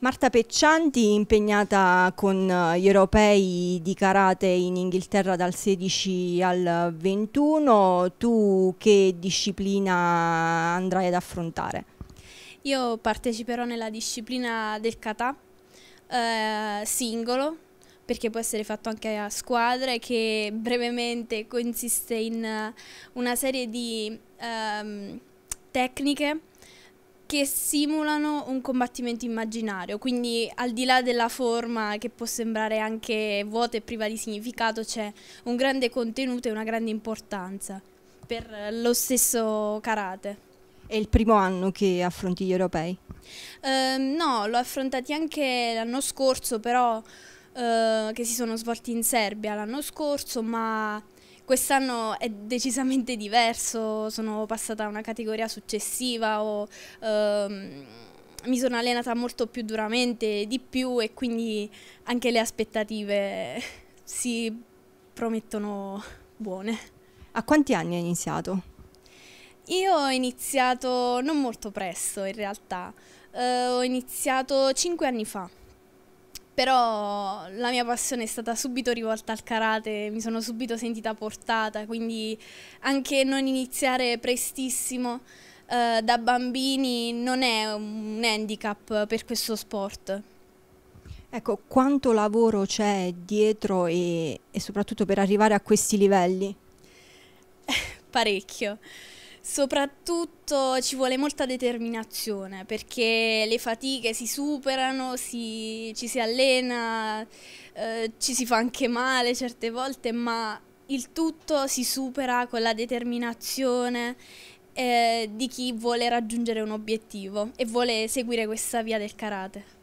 Marta Peccianti, impegnata con eh, gli europei di karate in Inghilterra dal 16 al 21, tu che disciplina andrai ad affrontare? Io parteciperò nella disciplina del kata, eh, singolo, perché può essere fatto anche a squadre, che brevemente consiste in una serie di ehm, tecniche che simulano un combattimento immaginario, quindi al di là della forma che può sembrare anche vuota e priva di significato, c'è un grande contenuto e una grande importanza per lo stesso karate. È il primo anno che affronti gli europei? Uh, no, l'ho affrontati anche l'anno scorso, però uh, che si sono svolti in Serbia l'anno scorso, ma Quest'anno è decisamente diverso, sono passata a una categoria successiva, o ehm, mi sono allenata molto più duramente, di più e quindi anche le aspettative si promettono buone. A quanti anni hai iniziato? Io ho iniziato non molto presto in realtà, eh, ho iniziato cinque anni fa però la mia passione è stata subito rivolta al karate, mi sono subito sentita portata, quindi anche non iniziare prestissimo eh, da bambini non è un handicap per questo sport. Ecco, quanto lavoro c'è dietro e, e soprattutto per arrivare a questi livelli? Parecchio. Soprattutto ci vuole molta determinazione perché le fatiche si superano, si, ci si allena, eh, ci si fa anche male certe volte, ma il tutto si supera con la determinazione eh, di chi vuole raggiungere un obiettivo e vuole seguire questa via del karate.